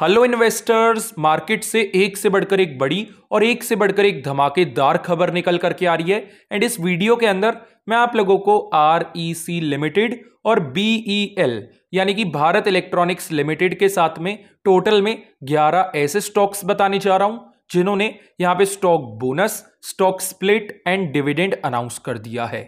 hello investors market से एक से बढ़कर एक बड़ी और एक से बढ़कर एक धमाकेदार खबर निकल करके आ रही है एंड इस वीडियो के अंदर मैं आप लोगों को आर ई सी लिमिटेड और बी ई एल यानी कि भारत इलेक्ट्रॉनिक्स लिमिटेड के साथ में टोटल में 11 ऐसे स्टॉक्स बताने जा रहा हूं जिन्होंने यहां पे stock bonus stock split and dividend announce कर दिया है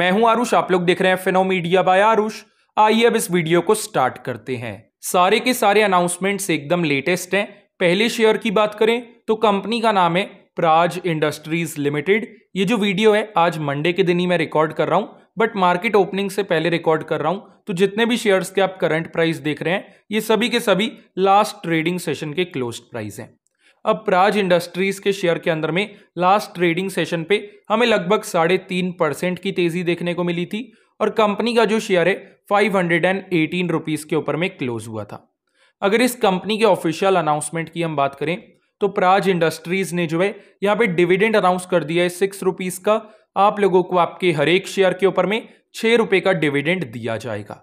मैं हूँ आरुष आप लोग देख रहे हैं मीडिया बाय आरुष आइए अब इस वीडियो को स्टार्ट करते हैं सारे के सारे अनाउंसमेंट्स एकदम लेटेस्ट हैं पहले शेयर की बात करें तो कंपनी का नाम है प्राज इंडस्ट्रीज लिमिटेड ये जो वीडियो है आज मंडे के दिन ही मैं रिकॉर्ड कर रहा हूँ बट मार्केट ओपनिंग से पहले रिकॉर्ड कर रहा हूँ तो जितने भी शेयर्स के आप करंट प्राइस देख रहे हैं ये सभी के सभी लास्ट ट्रेडिंग सेशन के क्लोज प्राइस हैं अब प्राज इंडस्ट्रीज के शेयर के अंदर में लास्ट ट्रेडिंग सेशन पे हमें लगभग साढ़े तीन परसेंट की तेजी देखने को मिली थी और कंपनी का जो शेयर है five hundred and eighteen rupees के ऊपर में क्लोज हुआ था अगर इस कंपनी के ऑफिशियल अनाउंसमेंट की हम बात करें तो प्राज इंडस्ट्रीज ने जो है यहाँ पे डिविडेंड अनाउंस कर दिया है सिक्स रुपीज़ का आप लोगों को आपके हर एक शेयर के ऊपर में छह रुपए का डिविडेंड दिया जाएगा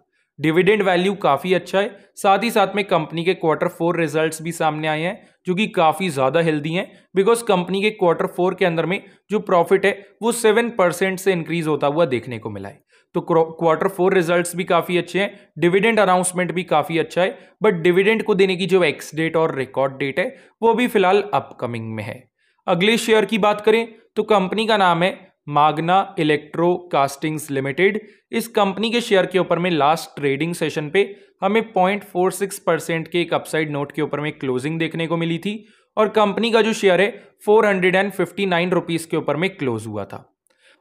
डिविडेंड वैल्यू काफ़ी अच्छा है साथ ही साथ में कंपनी के क्वार्टर फोर रिजल्ट्स भी सामने आए हैं जो कि काफ़ी ज़्यादा हेल्दी हैं बिकॉज कंपनी के क्वार्टर फोर के अंदर में जो प्रॉफिट है वो सेवन परसेंट से इंक्रीज होता हुआ देखने को मिला है तो क्वार्टर फोर रिजल्ट्स भी काफ़ी अच्छे हैं डिविडेंड अनाउंसमेंट भी काफ़ी अच्छा है बट डिविडेंड को देने की जो एक्स डेट और रिकॉर्ड डेट है वो भी फिलहाल अपकमिंग में है अगले शेयर की बात करें तो कंपनी का नाम है मागना इलेक्ट्रो कास्टिंग्स लिमिटेड इस कंपनी के शेयर के ऊपर में लास्ट ट्रेडिंग सेशन पे हमें पॉइंट फोर सिक्स परसेंट के एक अपसाइड नोट के ऊपर में क्लोजिंग देखने को मिली थी और कंपनी का जो शेयर है four hundred and fifty nine rupees के ऊपर में क्लोज हुआ था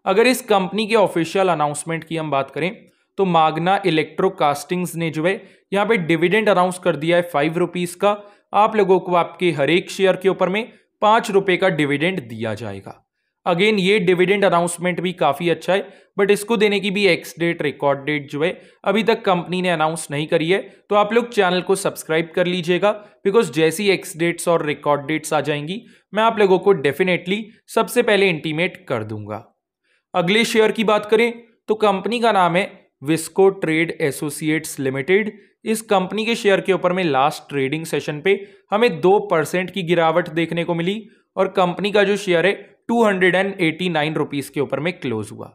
अगर इस कंपनी के ऑफिशियल अनाउंसमेंट की हम बात करें तो मागना इलेक्ट्रो कास्टिंग्स ने जो है यहाँ पे डिविडेंड अनाउंस कर दिया है फाइव रुपीज़ का आप लोगों को आपके हर एक शेयर के ऊपर में पाँच रुपये का डिविडेंड दिया जाएगा अगेन ये डिविडेंड अनाउंसमेंट भी काफ़ी अच्छा है बट इसको देने की भी एक्स डेट रिकॉर्ड डेट जो है अभी तक कंपनी ने अनाउंस नहीं करी है तो आप लोग चैनल को सब्सक्राइब कर लीजिएगा बिकॉज जैसी एक्स डेट्स और रिकॉर्ड डेट्स आ जाएंगी मैं आप लोगों को डेफिनेटली सबसे पहले इंटीमेट कर दूंगा अगले शेयर की बात करें तो कंपनी का नाम है विस्को ट्रेड एसोसिएट्स लिमिटेड इस कंपनी के शेयर के ऊपर में लास्ट ट्रेडिंग सेशन पे हमें दो परसेंट की गिरावट देखने को मिली और कंपनी का जो शेयर है two hundred and eighty nine rupees के ऊपर में क्लोज हुआ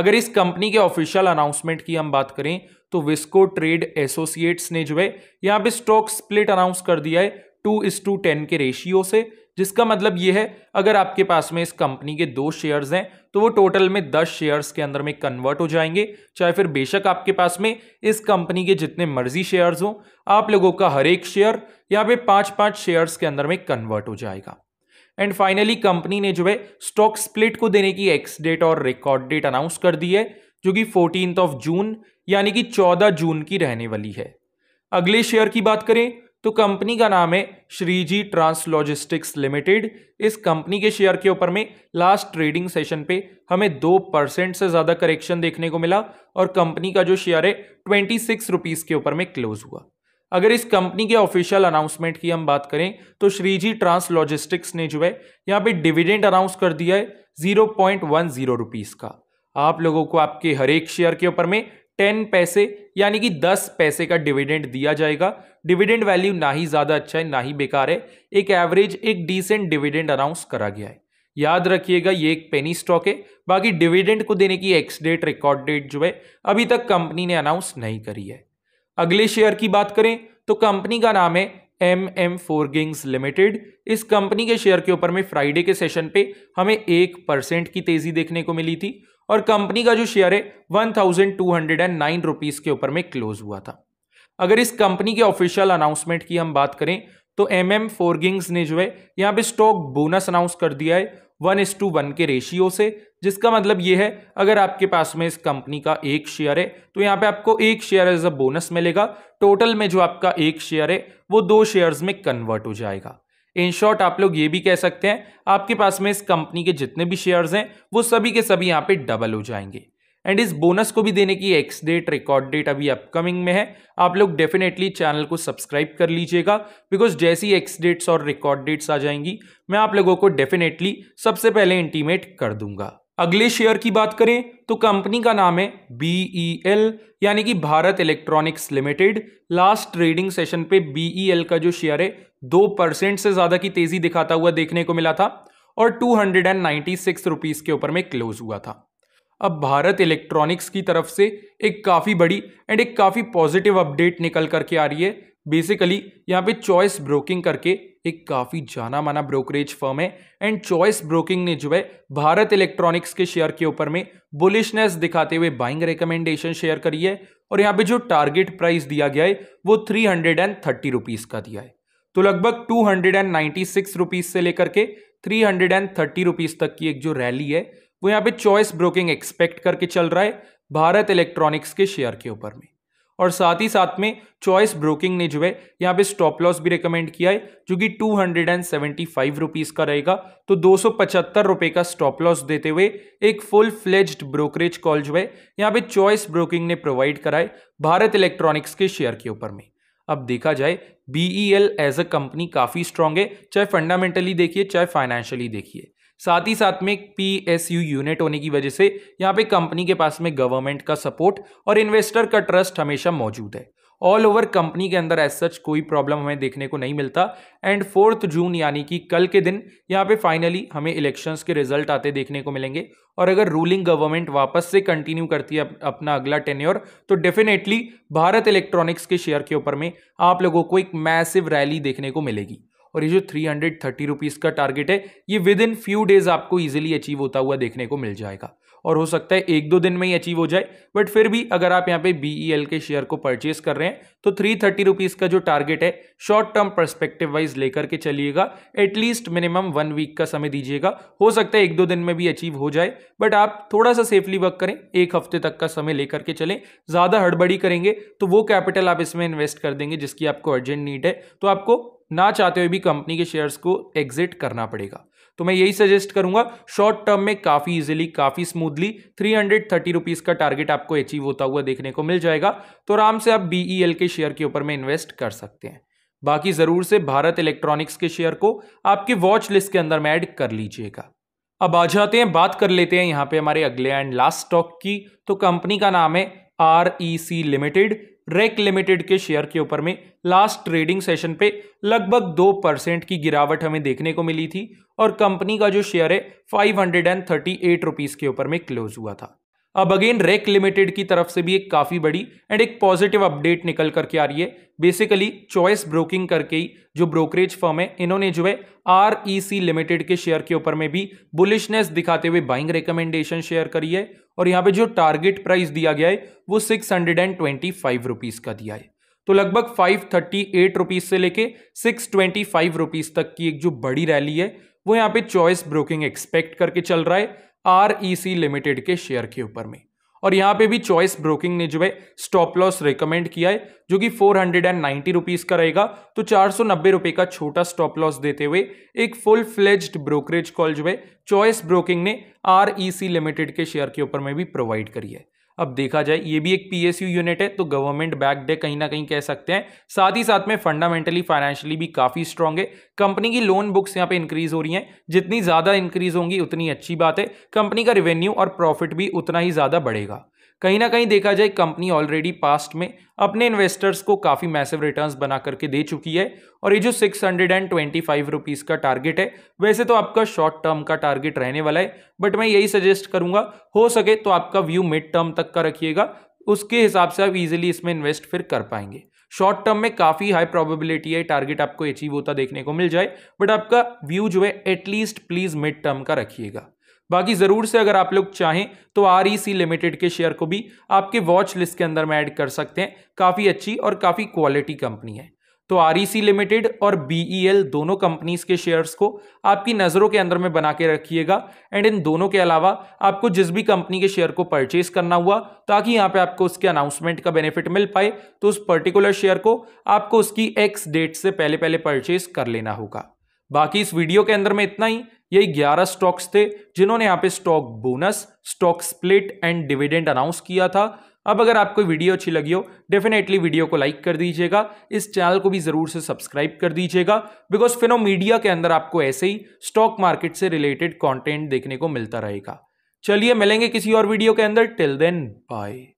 अगर इस कंपनी के ऑफिशियल अनाउंसमेंट की हम बात करें तो विस्को ट्रेड एसोसिएट्स ने जो है यहाँ पे स्टॉक स्प्लिट अनाउंस कर दिया है टू इस टू टेन के रेशियो से जिसका मतलब ये है अगर आपके पास में इस कंपनी के दो शेयर्स हैं तो वो टोटल में दस शेयर्स के अंदर में कन्वर्ट हो जाएंगे चाहे फिर बेशक आपके पास में इस कंपनी के जितने मर्जी शेयर्स हों आप लोगों का हर एक शेयर यहाँ पे पाँच पाँच शेयर्स के अंदर में कन्वर्ट हो जाएगा एंड फाइनली कंपनी ने जो है स्टॉक स्प्लिट को देने की एक्स डेट और रिकॉर्ड डेट अनाउंस कर दी है जो कि फोर्टीन ऑफ जून यानी कि चौदह जून की रहने वाली है अगले शेयर की बात करें तो कंपनी का नाम है श्रीजी ट्रांसलॉजिस्टिक्स लिमिटेड इस कंपनी के शेयर के ऊपर में लास्ट ट्रेडिंग सेशन पे हमें दो परसेंट से ज़्यादा करेक्शन देखने को मिला और कंपनी का जो शेयर है ट्वेंटी सिक्स रुपीज़ के ऊपर में क्लोज हुआ अगर इस कंपनी के ऑफिशियल अनाउंसमेंट की हम बात करें तो श्रीजी ट्रांस लॉजिस्टिक्स ने जो है यहाँ पे डिविडेंड अनाउंस कर दिया है जीरो पॉइंट का आप लोगों को आपके हर एक शेयर के ऊपर में टेन पैसे यानी कि दस पैसे का डिविडेंड दिया जाएगा डिविडेंड वैल्यू ना ही ज़्यादा अच्छा है ना ही बेकार है एक एवरेज एक डिसेंट डिविडेंड अनाउंस करा गया है याद रखिएगा ये एक पेनी स्टॉक है बाकी डिविडेंड को देने की एक्स डेट रिकॉर्ड डेट जो है अभी तक कंपनी ने अनाउंस नहीं करी है अगले शेयर की बात करें तो कंपनी का नाम है एम एम फोरगिंग्स लिमिटेड इस कंपनी के शेयर के ऊपर में फ्राइडे के सेशन पे हमें एक परसेंट की तेजी देखने को मिली थी और कंपनी का जो शेयर है one thousand two hundred and nine rupees के ऊपर में क्लोज हुआ था अगर इस कंपनी के ऑफिशियल अनाउंसमेंट की हम बात करें तो एम एम फोरगिंग्स ने जो है यहाँ पे स्टॉक बोनस अनाउंस कर दिया है वन इस टू वन के रेशियो से जिसका मतलब ये है अगर आपके पास में इस कंपनी का एक शेयर है तो यहाँ पे आपको एक शेयर एज अ बोनस मिलेगा टोटल में जो आपका एक शेयर है वो दो शेयर्स में कन्वर्ट हो जाएगा इन शॉर्ट आप लोग ये भी कह सकते हैं आपके पास में इस कंपनी के जितने भी शेयर्स हैं वो सभी के सभी यहाँ पे डबल हो जाएंगे एंड इस बोनस को भी देने की एक्स डेट रिकॉर्ड डेट अभी अपकमिंग में है आप लोग डेफिनेटली चैनल को सब्सक्राइब कर लीजिएगा बिकॉज जैसी एक्स डेट्स और रिकॉर्ड डेट्स आ जाएंगी मैं आप लोगों को डेफिनेटली सबसे पहले इंटीमेट कर दूंगा अगले शेयर की बात करें तो कंपनी का नाम है एल e यानी कि Bharat Electronics Limited last trading session पे एल e का जो शेयर है दो परसेंट से ज़्यादा की तेज़ी दिखाता हुआ देखने को मिला था और two hundred and ninety six rupees के ऊपर में क्लोज हुआ था अब भारत इलेक्ट्रॉनिक्स की तरफ से एक काफ़ी बड़ी एंड एक काफ़ी पॉजिटिव अपडेट निकल करके आ रही है बेसिकली यहाँ पे चॉइस ब्रोकिंग करके एक काफ़ी जाना माना ब्रोकरेज फर्म है एंड चॉइस ब्रोकिंग ने जो है भारत इलेक्ट्रॉनिक्स के शेयर के ऊपर में बुलिशनेस दिखाते हुए बाइंग रिकमेंडेशन शेयर करी है और यहाँ पे जो टारगेट प्राइस दिया गया है वो three hundred and thirty rupees का दिया है तो लगभग two hundred and ninety six rupees से लेकर के three hundred and thirty rupees तक की एक जो रैली है वो यहाँ पे चॉइस ब्रोकिंग एक्सपेक्ट करके चल रहा है भारत इलेक्ट्रॉनिक्स के शेयर के ऊपर में और साथ ही साथ में चॉइस ब्रोकिंग ने जो है यहाँ पे स्टॉप लॉस भी रिकमेंड किया है जो कि two hundred and seventy five rupees का रहेगा तो दो सौ पचहत्तर रुपये का स्टॉप लॉस देते हुए एक फुल फ्लेज्ड ब्रोकरेज कॉल जो है यहाँ पे चॉइस ब्रोकिंग ने प्रोवाइड कराए भारत इलेक्ट्रॉनिक्स के शेयर के ऊपर में अब देखा जाए बीईएल एज अ कंपनी काफ़ी स्ट्रांग है चाहे फंडामेंटली देखिए चाहे फाइनेंशियली देखिए साथ ही साथ में एक यू यूनिट होने की वजह से यहाँ पे कंपनी के पास में गवर्नमेंट का सपोर्ट और इन्वेस्टर का ट्रस्ट हमेशा मौजूद है ऑल ओवर कंपनी के अंदर एज सच कोई प्रॉब्लम हमें देखने को नहीं मिलता एंड फोर्थ जून यानी कि कल के दिन यहाँ पे फाइनली हमें इलेक्शंस के रिजल्ट आते देखने को मिलेंगे और अगर रूलिंग गवर्नमेंट वापस से कंटिन्यू करती है अपना अगला टेन्योर तो डेफिनेटली भारत इलेक्ट्रॉनिक्स के शेयर के ऊपर में आप लोगों को एक मैसिव रैली देखने को मिलेगी और ये जो थ्री हंड्रेड थर्टी रुपीज़ का टारगेट है ये विद इन फ्यू डेज आपको ईजिली अचीव होता हुआ देखने को मिल जाएगा और हो सकता है एक दो दिन में ही अचीव हो जाए बट फिर भी अगर आप यहाँ पे बी e के शेयर को परचेज कर रहे हैं तो थ्री थर्टी रुपीज़ का जो टारगेट है शॉर्ट टर्म परस्पेक्टिव वाइज लेकर के चलिएगा एटलीस्ट मिनिमम वन वीक का समय दीजिएगा हो सकता है एक दो दिन में भी अचीव हो जाए बट आप थोड़ा सा सेफली वर्क करें एक हफ्ते तक का समय लेकर के चलें ज़्यादा हड़बड़ी करेंगे तो वो कैपिटल आप इसमें इन्वेस्ट कर देंगे जिसकी आपको अर्जेंट नीड है तो आपको ना चाहते हुए भी कंपनी के शेयर्स को एग्जिट करना पड़ेगा तो मैं यही सजेस्ट करूंगा शॉर्ट टर्म में काफ़ी इजिली काफ़ी smoothly three hundred thirty rupees का टारगेट आपको अचीव होता हुआ देखने को मिल जाएगा तो आराम से आप बीईएल e के शेयर के ऊपर में इन्वेस्ट कर सकते हैं बाकी ज़रूर से भारत इलेक्ट्रॉनिक्स के शेयर को आपके वॉच लिस्ट के अंदर में ऐड कर लीजिएगा अब आ जाते हैं बात कर लेते हैं यहां पे हमारे अगले एंड लास्ट स्टॉक की तो कंपनी का नाम है R E C Limited REC Limited के शेयर के ऊपर में लास्ट ट्रेडिंग सेशन पे लगभग दो परसेंट की गिरावट हमें देखने को मिली थी और कंपनी का जो शेयर है five hundred and thirty eight rupees के ऊपर में क्लोज हुआ था अब अगेन रेक लिमिटेड की तरफ से भी एक काफ़ी बड़ी एंड एक पॉजिटिव अपडेट निकल करके आ रही है बेसिकली चॉइस ब्रोकिंग करके ही जो ब्रोकरेज फर्म है इन्होंने जो है आर लिमिटेड e के शेयर के ऊपर में भी बुलिशनेस दिखाते हुए बाइंग रिकमेंडेशन शेयर करी है और यहाँ पे जो टारगेट प्राइस दिया गया है वो six hundred and twenty five rupees का दिया है तो लगभग फाइव थर्टी एट रुपीज़ से लेके सिक्स ट्वेंटी फाइव रुपीज़ तक की एक जो बड़ी रैली है वो यहाँ पे चॉइस ब्रोकिंग एक्सपेक्ट करके चल रहा है आर ई सी लिमिटेड के शेयर के ऊपर में और यहाँ पे भी चॉइस ब्रोकिंग ने जो है स्टॉप लॉस रिकमेंड किया है जो कि four hundred and ninety rupees का रहेगा तो चार सौ नब्बे रुपये का छोटा स्टॉप लॉस देते हुए एक फुल फ्लेज्ड ब्रोकरेज कॉल जो है चॉइस ब्रोकिंग ने आर ई सी लिमिटेड के शेयर के ऊपर में भी प्रोवाइड करी है अब देखा जाए ये भी एक पीएसयू यूनिट है तो गवर्नमेंट बैक डे कहीं ना कहीं कह सकते हैं साथ ही साथ में फंडामेंटली फाइनेंशियली भी काफ़ी स्ट्रांग है कंपनी की लोन बुक्स यहाँ पे इंक्रीज हो रही हैं जितनी ज़्यादा इंक्रीज होंगी उतनी अच्छी बात है कंपनी का रिवेन्यू और प्रॉफिट भी उतना ही ज़्यादा बढ़ेगा कहीं ना कहीं देखा जाए कंपनी ऑलरेडी पास्ट में अपने इन्वेस्टर्स को काफ़ी मैसिव रिटर्न्स बना करके दे चुकी है और ये जो six hundred and twenty five rupees का टारगेट है वैसे तो आपका शॉर्ट टर्म का टारगेट रहने वाला है बट मैं यही सजेस्ट करूंगा हो सके तो आपका व्यू मिड टर्म तक का रखिएगा उसके हिसाब से आप इजिली इसमें इन्वेस्ट फिर कर पाएंगे शॉर्ट टर्म में काफ़ी हाई प्रोबेबिलिटी है टारगेट आपको अचीव होता देखने को मिल जाए बट आपका व्यू जो है एटलीस्ट प्लीज़ मिड टर्म का रखिएगा बाकी ज़रूर से अगर आप लोग चाहें तो आर लिमिटेड e के शेयर को भी आपके वॉच लिस्ट के अंदर में ऐड कर सकते हैं काफ़ी अच्छी और काफ़ी क्वालिटी कंपनी है तो आर लिमिटेड e और एल e दोनों कंपनीज के शेयर्स को आपकी नज़रों के अंदर में बना के रखिएगा एंड इन दोनों के अलावा आपको जिस भी कंपनी के शेयर को परचेज करना हुआ ताकि यहाँ पे आपको उसके अनाउंसमेंट का बेनिफिट मिल पाए तो उस पर्टिकुलर शेयर को आपको उसकी एक्स डेट से पहले पहले परचेज कर लेना होगा बाकी इस वीडियो के अंदर में इतना ही यही 11 स्टॉक्स थे जिन्होंने यहाँ पे stock bonus stock split and dividend announce किया था अब अगर आपको वीडियो अच्छी लगी हो डेफिनेटली वीडियो को लाइक कर दीजिएगा इस चैनल को भी ज़रूर से सब्सक्राइब कर दीजिएगा बिकॉज फिनो मीडिया के अंदर आपको ऐसे ही स्टॉक मार्केट से रिलेटेड कॉन्टेंट देखने को मिलता रहेगा चलिए मिलेंगे किसी और वीडियो के अंदर टिल देन बाय